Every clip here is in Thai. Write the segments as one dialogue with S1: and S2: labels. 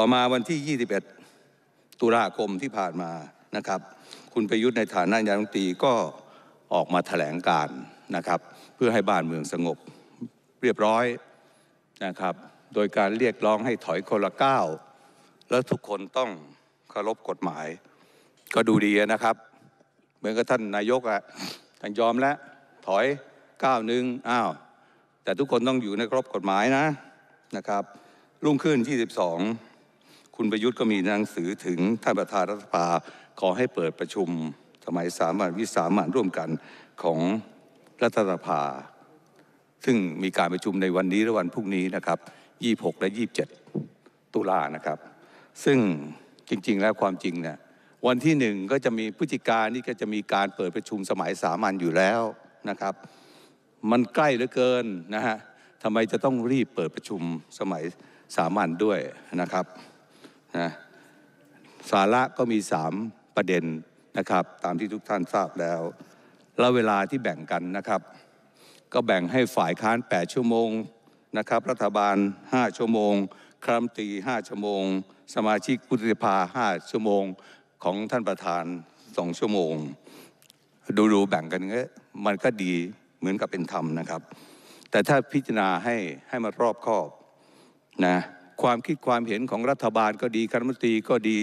S1: ต่อมาวันที่ 21 ตุลาคมที่ผ่านมานะครับ คุณประยุทธ์ในฐานะนายกรัฐมนตรีก็ออกมาถแถลงการนะครับ เพื่อให้บ้านเมืองสงบเรียบร้อยนะครับ โดยการเรียกร้องให้ถอยคนละก้าวแล้วทุกคนต้องเคารพกฎหมาย ก็ดูดีนะครับ เหมือนกับท่านนายกอะท่านยอมแล้ว ถอยก้าวหนึ่งอ้าว แต่ทุกคนต้องอยู่ในครบกฎหมายนะนะครับ รุ่งขึ้น22คุณประยุทธ์ก็มีหนังสือถึงท่านประธานรัฐสภาขอให้เปิดประชุมสมัยสามัญวิสามัญร่วมกันของรัฐสภา ซึ่งมีการประชุมในวันนี้และวันพรุ่งนี้นะครับ 26 และ 27 ตุลานะครับซึ่งจริงๆ แล้วความจริงเนี่ยวันที่หนึ่งก็จะมีพฤติการนี่ก็จะมีการเปิดประชุมสมัยสามัญอยู่แล้วนะครับ มันใกล้เหลือเกินนะฮะทำไมจะต้องรีบเปิดประชุมสมัยสามัญด้วยนะครับนะสาระก็มีสามประเด็นนะครับ ตามที่ทุกท่านทราบแล้ว แล้วเวลาที่แบ่งกันนะครับ ก็แบ่งให้ฝ่ายค้าน8ชั่วโมงนะครับรัฐบาล 5 ชั่วโมงครัมตี5 ชั่วโมง สมาชิกพุธิภา5ชั่วโมงของท่านประธาน 2 ชั่วโมง ดูๆแบ่งกันเงี้ยมันก็ดีเหมือนกับเป็นธรรมนะครับ แต่ถ้าพิจารณาให้ให้มันรอบคอบนะความคิดความเห็นของรัฐบาลก็ดีคณะมนตรีก็ดี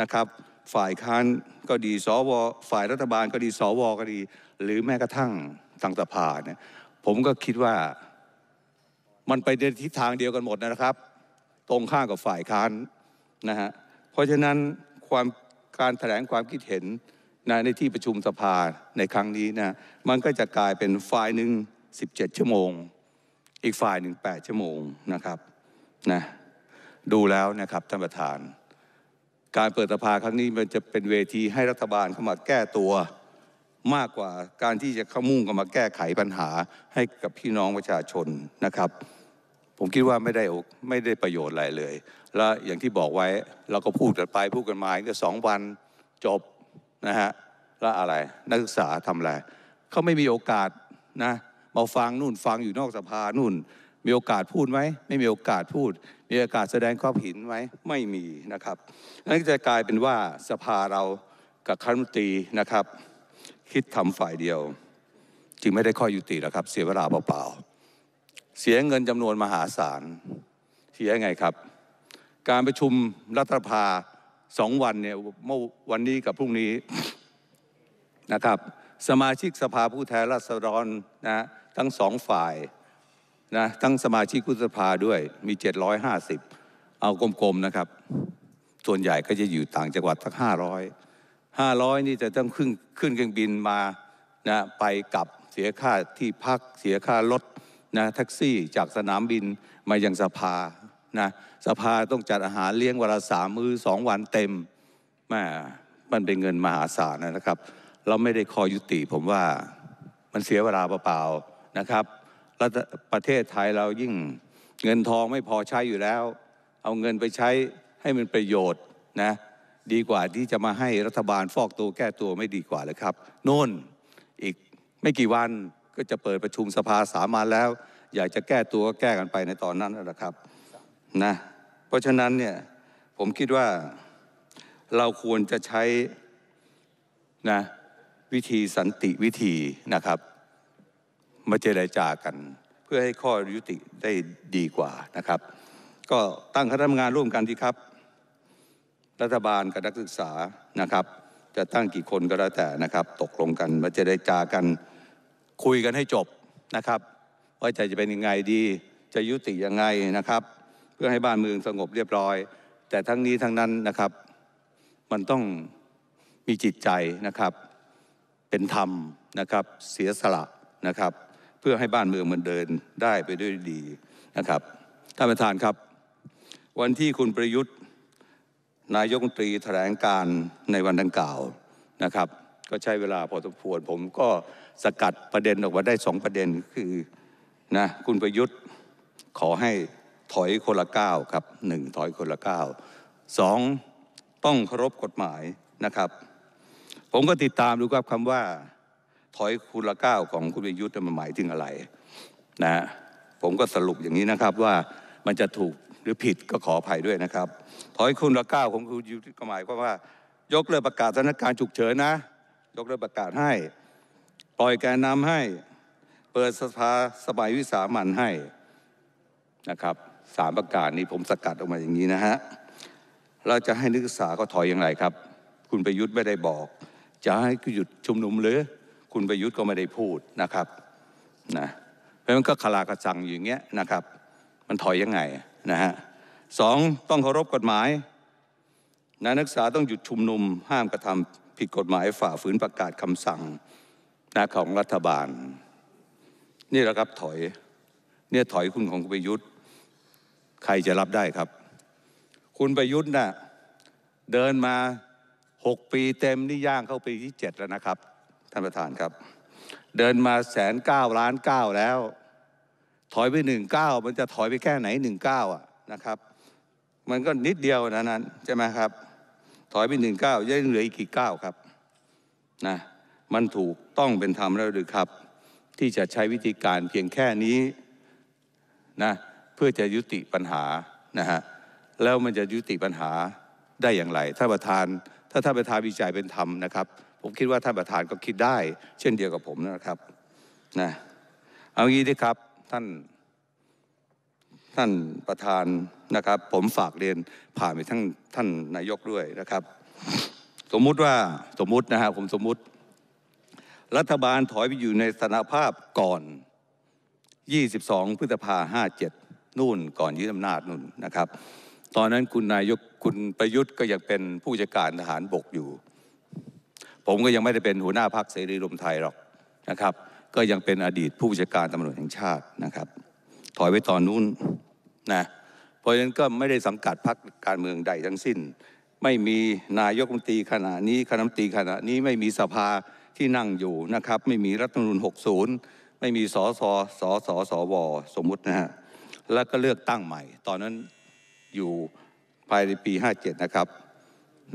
S1: นะครับ ฝ่ายค้านก็ดีสวฝ่ายรัฐบาลก็ดีสวก็ดี หรือแม้กระทั่งทางสภาเนี่ยผมก็คิดว่ามันไปในทิศทางเดียวกันหมดนะครับ ตรงข้ามกับฝ่ายค้านนะฮะเพราะฉะนั้นความการแถลงความคิดเห็นนในที่ประชุมสภาในครั้งนี้นะมันก็จะกลายเป็นฝ่ายหนึ่ง17 ชั่วโมง อีกฝ่ายหนึ่ง8ชั่วโมงนะครับนะดูแล้วนะครับท่านประธาน การเปิดสภาครั้งนี้มันจะเป็นเวทีให้รัฐบาลเข้ามาแก้ตัว มากกว่าการที่จะ เข้ามุ่งกันมาแก้ไขปัญหาให้กับพี่น้องประชาชนนะครับ ผมคิดว่าไม่ได้ไม่ได้ประโยชน์อะไรเลย และอย่างที่บอกไว้เราก็พูดกันไปพูดกันมากสองวันจบนะฮะและอะไรนักศึกษาทำอะไรเขาไม่มีโอกาสนะมาฟังนู่นฟังอยู่นอกสภานู่นมีโอกาสพูดไหมไม่มีโอกาสพูด มีโอกาสแสดงความเห็นไหมไม่มีนะครับนั่นจะกลายเป็นว่าสภาเรากับคณะมนตรีนะครับ คิดทำฝ่ายเดียว จึงไม่ได้ข้อยุติแล้วครับ เสียเวลาเปล่าๆเสียเงินจำนวนมหาศาลเสียไงครับ การประชุมรัฐสภาสองวันเนี่ยเมื่อวันนี้กับพรุ่งนี้นะครับ สมาชิกสภาผู้แทนราษฎรนะทั้งสองฝ่ายนะทั้งสมาชิกวุฒสภาด้วยมี 750 เอากลมๆนะครับ ส่วนใหญ่ก็จะอยู่ต่างจังหวัดสัก500 500 นี่จะต้องขึ้นขึ้นเครื่องบินมานะไปกลับเสียค่าที่พักเสียค่ารถนะแท็กซี่จากสนามบินมายังสภานะสภาต้องจัดอาหารเลี้ยงวันละสามมือสองวันเต็มแม่มันเป็นเงินมหาศาลนะครับ เราไม่ได้คอยุติผมว่ามันเสียเวลาเปล่าๆนะครับประเทศไทยเรายิ่งเงินทองไม่พอใช้อยู่แล้ว เอาเงินไปใช้ให้มันประโยชน์นะ ดีกว่าที่จะมาให้รัฐบาลฟอกตัวแก้ตัวไม่ดีกว่าเลยครับ โน่นอีกไม่กี่วันก็จะเปิดประชุมสภาสามัญแล้ว อยากจะแก้ตัวก็แก้กันไปในตอนนั้นนะครับนะ เพราะฉะนั้นเนี่ยผมคิดว่าเราควรจะใช้นะวิธีสันติวิธีนะครับมาเจรจากัน เพื่อให้ข้อยุติได้ดีกว่านะครับ ก็ตั้งคณะทำงานร่วมกันที่ครับ รัฐบาลกับนักศึกษานะครับ จะตั้งกี่คนก็แล้วแต่นะครับ ตกลงกันมาเจรจากันคุยกันให้จบนะครับว่าจะจะเป็นยังไงดีจะยุติยังไงนะครับ เพื่อให้บ้านเมืองสงบเรียบร้อย แต่ทั้งนี้ทั้งนั้นนะครับ มันต้องมีจิตใจนะครับ เป็นธรรมนะครับ เสียสละนะครับพื่อให้บ้านเมืองมันเดินได้ไปด้วยดีนะครับท่านประธานครับ วันที่คุณประยุทธ์ นายกรัฐมนตรีแถลงการในวันดังกล่าวนะครับ ก็ใช้เวลาพอสมควรผมก็สกัดประเด็นออกมาได้สองประเด็นคือนะคุณประยุทธ์ขอให้ถอยคนละก้าวครับหนึ่งถอยคนละก้าวสองต้องเคารพกฎหมายนะครับ ผมก็ติดตามดูครับคำว่าถอยคุณละก้าวของคุณประยุทธ์มันหมายถึงอะไรนะผมก็สรุปอย่างนี้นะครับว่ามันจะถูกหรือผิดก็ขออภัยด้วยนะครับถอยคุณละก้าวของคุณยุทธ์ก็หมายความว่า ยกเลิกประกาศสถานการณ์ฉุกเฉินนะ ยกเลิกประกาศให้ ปล่อยแกนนำาให้ เปิดสภาสบายวิสามันให้นะครับสามประกาศนี้ผมสกัดออกมาอย่างนี้นะฮะเราจะให้นักศึกษาก็ถอยอย่างไรครับ คุณประยุทธ์ไม่ได้บอก จะให้หยุดชุมนุมหรือคุณประยุทธ์ก็ไม่ได้พูดนะครับนะเพราะมันก็ขลากระสังอยู่างเงี้ยนะครับ มันถอยยังไงนะฮะสองต้องเคารพกฎหมาย นักศึกษาต้องหยุดชุมนุม ห้ามกระทำผิดกฎหมายฝ่าฝืนประกาศคำสั่งนะของรัฐบาล นี่แหละครับถอย เนี่ยถอยคุณของประยุทธ์ ใครจะรับได้ครับ คุณประยุทธ์นะ่ะเดินมาหกปีเต็มนี่ย่างเข้าปีที่เจ็ดแล้วนะครับท่านประธานครับ เดินมาแสนเก้าล้านเก้าแล้ว ถอยไปหนึ่งเก้ามันจะถอยไปแค่ไหนหนึ่งเก้าอ่ะนะครับ มันก็นิดเดียวนั้นใช่ไหมครับถอยไปหนึ่งเก้ายังเหลืออีกกี่เก้าครับนะมันถูกต้องเป็นธรรมแล้วหรือครับ ที่จะใช้วิธีการเพียงแค่นี้นะเพื่อจะยุติปัญหานะฮะแล้วมันจะยุติปัญหาได้อย่างไรท่านประธานถ้าท่านประธานวิจัยเป็นธรรมนะครับผมคิดว่าท่านประธานก็คิดได้ เช่นเดียวกับผมนะครับนะเอางี้ดีครับท่านท่านประธานนะครับ ผมฝากเรียนผ่านไปทั้งท่านนายกด้วยนะครับ สมมุติว่าสมมุตินะฮะผมสมมุติ รัฐบาลถอยไปอยู่ในสถานภาพก่อน 22 พฤษภา57 นู่น ก่อนยึดอำนาจนู่นนะครับ ตอนนั้นคุณนายกคุณประยุทธ์ก็ยังเป็นผู้จัดการทหารบกอยู่ผมก็ยังไม่ได้เป็นหัวหน้าพักเสรีรวมไทยหรอกนะครับ ก็ยังเป็นอดีตผู้บัญชาการตำรวจแห่งชาตินะครับ ถอยไปตอนนู้นนะเพราะฉะนั้นก็ไม่ได้สังกัดพักการเมืองใดทั้งสิ้น ไม่มีนายกรัฐมนตรีขณะนี้คณะมนตรีขณะนี้ไม่มีสภาที่นั่งอยู่นะครับ ไม่มีรัฐธรรมนูญ60 ไม่มี สส สสสวสมมุตินะฮะแล้วก็เลือกตั้งใหม่ ตอนนั้นอยู่ภายในปี 57 นะครับ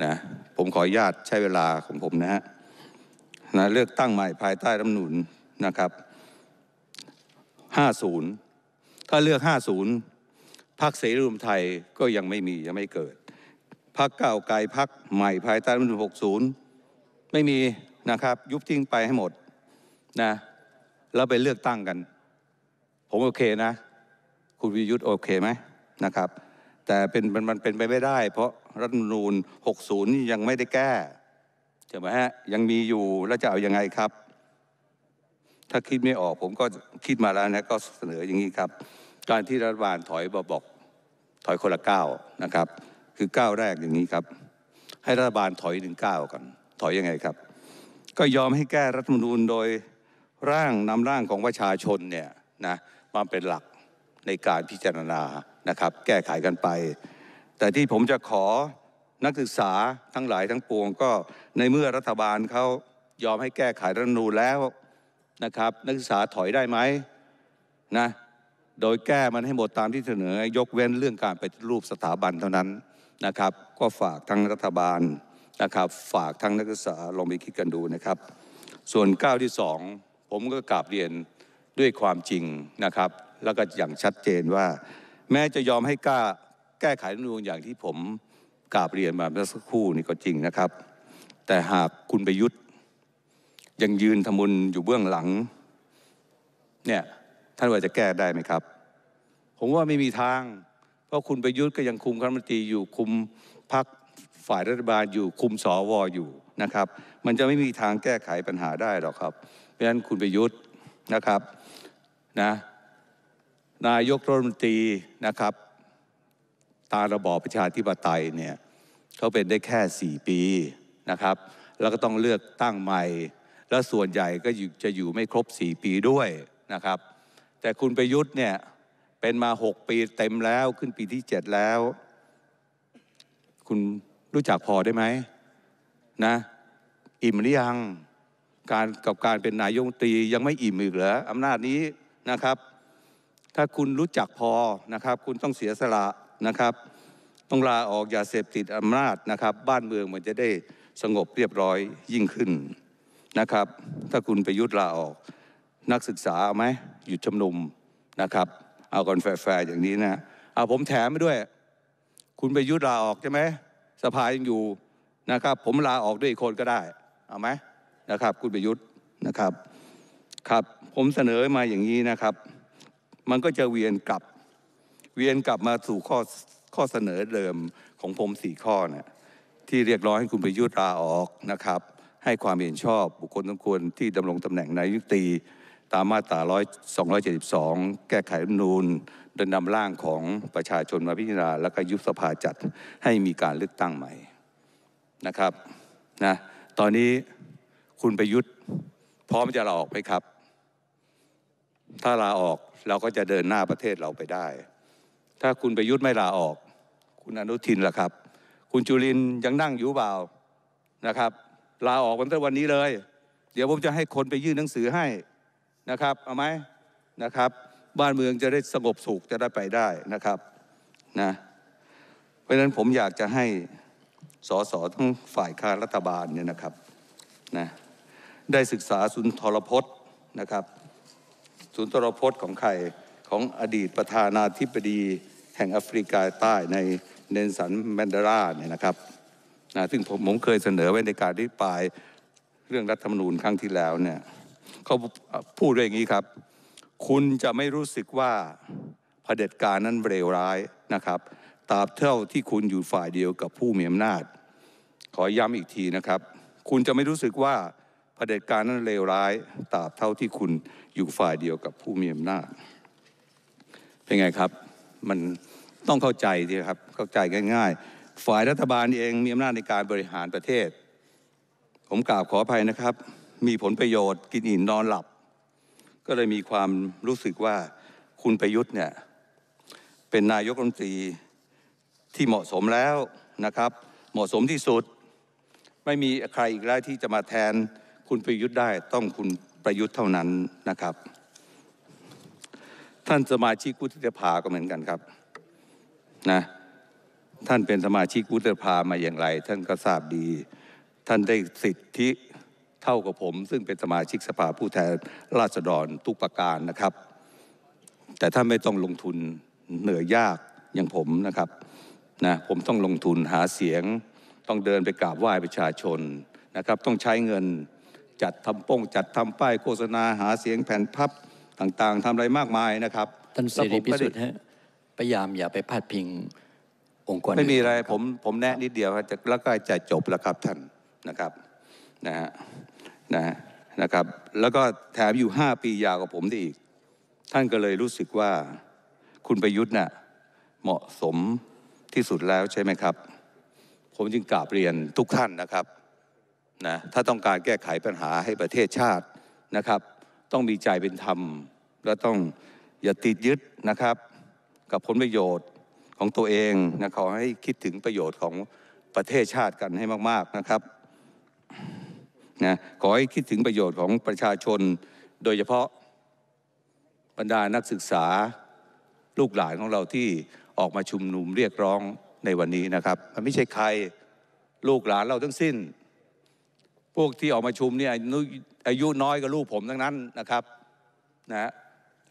S1: นะผมขออนุญาตใช้เวลาของผมนะฮะนะ เลือกตั้งใหม่ภายใต้รัฐมนุนนะครับ 50 ถ้าเลือก 50พักเสรีรวมไทยก็ยังไม่มียังไม่เกิดพักเก้าไกลพักใหม่ภายใต้รัฐมนุน60 ไม่มีนะครับ ยุบทิ้งไปให้หมดนะแล้วไปเลือกตั้งกัน ผมโอเคนะ คุณวิยุทธ์โอเคไหมนะครับแต่เป็นมันเป็นไปไม่ได้เพราะรัฐมนูล60 ยังไม่ได้แก้ ใช่ไหมฮะ ยังมีอยู่แล้วจะเอาอยัางไงครับ ถ้าคิดไม่ออกผมก็คิดมาแล้วนะก็เสนออย่างนี้ครับ การที่รัฐบาลถอยบบอก ถอยคนละก้าวนะครับ คือก้าวแรกอย่างนี้ครับ ให้รัฐบาลถอยหนึ่งก้าวก่อนถอยยังไงครับ ก็ยอมให้แก้รัฐมนูญโดยร่างนำร่างของประชาชนเนี่ยนะมาเป็นหลักในการพิจารณานะครับ แก้ไขกันไป แต่ที่ผมจะขอนักศึกษาทั้งหลายทั้งปวงก็ในเมื่อรัฐบาลเขายอมให้แก้ไขรัฐนูลแล้วนะครับ นักศึกษาถอยได้ไหมนะโดยแก้มันให้หมดตามที่เสนอยกเว้นเรื่องการไปรูปสถาบันเท่านั้นนะครับ ก็ฝากทั้งรัฐบาลนะครับ ฝากทั้งนักศึกษาลองไปคิดกันดูนะครับ ส่วนก้าวที่สองผมก็กราบเรียนด้วยความจริงนะครับแล้วก็อย่างชัดเจนว่า แม้จะยอมให้กล้าแก้ไขรัฐนูลอย่างที่ผมกราบเรียนมาเมื่อสักครู่นี่ก็จริงนะครับ แต่หากคุณประยุทธ์ยังยืนทำมุนอยู่เบื้องหลัง เนี่ยท่านว่าจะแก้ได้ไหมครับ ผมว่าไม่มีทางเพราะคุณประยุทธ์ก็ยังคุมคณะมนตรีอยู่คุมพักฝ่ายรัฐบาลอยู่คุมสอวออยู่นะครับ มันจะไม่มีทางแก้ไขปัญหาได้หรอกครับ เพราะฉะนั้นคุณประยุทธ์นะครับนะนายกรัฐมนตรีนะครับ ตามระบอบประชาธิปไตยเนี่ยเขาเป็นได้แค่4ปีนะครับ แล้วก็ต้องเลือกตั้งใหม่ แล้วส่วนใหญ่ก็จะอยู่ไม่ครบ4ปีด้วยนะครับ แต่คุณประยุทธ์เนี่ยเป็นมา 6 ปีเต็มแล้ว ขึ้นปีที่7แล้ว คุณรู้จักพอได้ไหมนะ อิ่มหรือยังการกับการเป็นนายกรัฐมนตรียังไม่อิ่มอีกเหรออำนาจนี้นะครับถ้าคุณรู้จักพอนะครับ คุณต้องเสียสละนะครับ ต้องลาออกอย่าเสพติดอำนาจนะครับ บ้านเมืองมันจะได้สงบเรียบร้อยยิ่งขึ้นนะครับ ถ้าคุณไปยุติลาออก นักศึกษาเอาไหมหยุดชุมนุมนะครับ เอากันแฟร์ๆอย่างนี้นะเอาผมแถมไปด้วย คุณไปยุติลาออกใช่ไหมสภายังอยู่นะครับ ผมลาออกด้วยอีกคนก็ได้เอาไหมนะครับ คุณไปยุตินะครับ ครับ ผมเสนอมาอย่างนี้นะครับมันก็จะเวียนกลับ เวียนกลับมาสู่ข้อข้อเสนอเดิมของผมสี่ข้อเนะที่เรียกร้องให้คุณประยุทธ์ลาออกนะครับ ให้ความเห็นชอบบุคคลสมควรที่ดำรงตำแหน่งนายกตี ตามมาตรา272 แก้ไขรัฐนูญดยนำร่างของประชาชนมาพิจารณาแล้วก็ยุบสภาจัดให้มีการเลือกตั้งใหม่นะครับนะตอนนี้คุณประยุทธ์พร้อมจะลาออกไหมครับถ้าลาออกเราก็จะเดินหน้าประเทศเราไปได้ ถ้าคุณประยุทธ์ไม่ลาออก คุณอนุทินล่ะครับ คุณจุลินยังนั่งอยู่เปล่านะครับ ลาออกวันตั้งวันนี้เลย เดี๋ยวผมจะให้คนไปยื่นหนังสือให้นะครับ เอาไหมนะครับ บ้านเมืองจะได้สงบสุขจะได้ไปได้นะครับ นะ เพราะฉะนั้นผมอยากจะให้สสทั้งฝ่ายค้านรัฐบาลเนี่ยนะครับ นะ ได้ศึกษาสุนทรพจน์นะครับสุนทรพจน์ของใคร ของอดีตประธานาธิบดีแห่งแอฟริกาใต้ในเนนสันแมนดาราเนี่ยนะครับนะซึ่งผมผมเคยเสนอไว้ในการที่ปลายเรื่องรัฐธรรมนูญครั้งที่แล้วเนี่ย เขาพูดด้วยอย่างนี้ครับ คุณจะไม่รู้สึกว่าเผด็จการนั้นเลวร้ายนะครับ ตราบเท่าที่คุณอยู่ฝ่ายเดียวกับผู้มีอำนาจ ขอย้ำอีกทีนะครับ คุณจะไม่รู้สึกว่าเด็จการนั้นเลวร้ายตราบเท่าที่คุณอยู่ฝ่ายเดียวกับผู้มีอำนาจ เป็นไงครับ มันต้องเข้าใจดีครับ เข้าใจง่าย ๆ ฝ่ายรัฐบาลเอง มีอำนาจในการบริหารประเทศ ผมกล่าวขออภัยนะครับ มีผลประโยชน์กินอิ่มนอนหลับ ก็เลยมีความรู้สึกว่าคุณประยุทธ์เนี่ย เป็นนายกรัฐมนตรีที่เหมาะสมแล้วนะครับ เหมาะสมที่สุดไม่มีใครอีกแล้วที่จะมาแทนคุณประยุทธ์ได้ต้องคุณประยุทธ์เท่านั้นนะครับ ท่านสมาชิกวุฒิสภาก็เหมือนกันครับนะ ท่านเป็นสมาชิกวุฒิสภามาอย่างไร ท่านก็ทราบดี ท่านได้สิทธิเท่ากับผม ซึ่งเป็นสมาชิกสภาผู้แทนราษฎรทุกประการนะครับ แต่ท่านไม่ต้องลงทุนเหนื่อยยากอย่างผมนะครับ นะผมต้องลงทุนหาเสียง ต้องเดินไปกราบไหว้ประชาชนนะครับ ต้องใช้เงินจัดทำป้งจัดทำป้ายโฆษณาหาเสียงแผ่นพับต่างๆทำอะไรมากมายนะครับท่านเสรีพิสุทธิ์ฮะพยายามอย่าไปพาดพิง องค์กรไม่มีอะไร ผมผมแนะนิดเดียวครับแล้วก็จะจบแล้วครับท่านนะครับนะฮะนะนะครับ แล้วก็แถมอยู่ 5 ปียาวกว่าผมได้อีก ท่านก็เลยรู้สึกว่า คุณประยุทธ์นะ่ะเหมาะสมที่สุดแล้วใช่ไหมครับ ผมจึงกราบเรียนทุกท่านนะครับนะถ้าต้องการแก้ไขปัญหาให้ประเทศชาตินะครับ ต้องมีใจเป็นธรรม และต้องอย่าติดยึดนะครับ กับผลประโยชน์ของตัวเองนะขอให้คิดถึงประโยชน์ของประเทศชาติกันให้มาก ๆนะครับนะขอให้คิดถึงประโยชน์ของประชาชน โดยเฉพาะบรรดานักศึกษาลูกหลานของเราที่ออกมาชุมนุมเรียกร้องในวันนี้นะครับมันไม่ใช่ใครลูกหลานเราทั้งสิ้นพวกที่ออกมาชุมเนี่ยอายุน้อยกว่าลูกผมทั้งนั้นนะครับนะ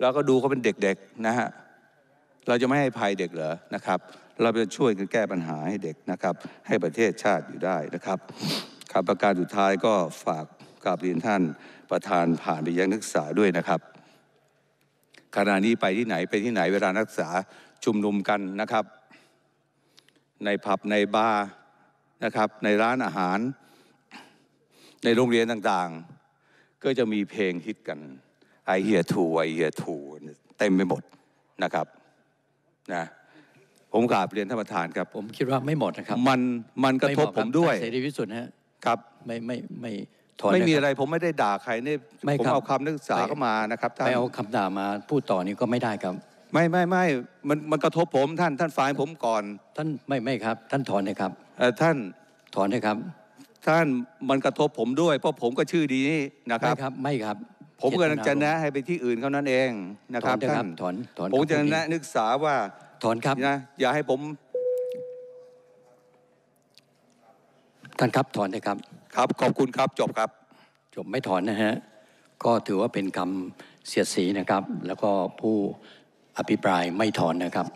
S1: แล้วก็ดูเขาเป็นเด็กๆนะฮะเราจะไม่ให้ภัยเด็กเหรอนะครับ เราจะช่วยกันแก้ปัญหาให้เด็กนะครับ ให้ประเทศชาติอยู่ได้นะครับคบประการสุดท้ายก็ฝากกราบเรียนท่านประธานผ่านไปยังนักศึกษาด้วยนะครับขณะนี้ไปที่ไหนไปที่ไหน เวลานักศึกษาชุมนุมกันนะครับ ในผับในบาร์นะครับในร้านอาหารในโรงเรียนต่างๆ ก็จะมีเพลงฮิตกันไอเฮียทูไอเฮียทูเต็มไปหมดนะครับนะผมกราบเรียนท่านประธานครับผมคิดว่าไม่หมดนะครับ มันมันกระทบผมด้วยเสรีพิสุทธิ์นะครับ ไม่ไม่ไม่ถอนไม่มีอะไร ผมไม่ได้ด่าใครเนี่ยผมเอาคำนักศึกษาเข้ามานะครับท่านไม่เอาคำด่ามาพูดต่อนี้ก็ไม่ได้ครับ ไม่ไม่ไม่ มันมันกระทบผมท่าน ท่านฟังผมก่อนท่านไม่ไม่ครับ ท่านถอนนะครับเออท่านถอนนะครับท่านมันกระทบผมด้วย เพราะผมก็ชื่อดีนี่นะครับไม่ครับไม่ครับ
S2: ผมก็จะแน
S1: ะ ให้ไปที่อื่นเขานั้นเองนะครับท่านถอนถอนผมจะแนะนึกษาว่าถอนครับนะอย่าให้ผม ท่านครับถอนนะครับ ครับ ขอบคุณครับจบครับ จบไม่ถอนนะฮะก็ถือว่าเป็นคำเสียดสีนะครับ แล้วก็ผู้อภิปรายไม่ถอนนะครับ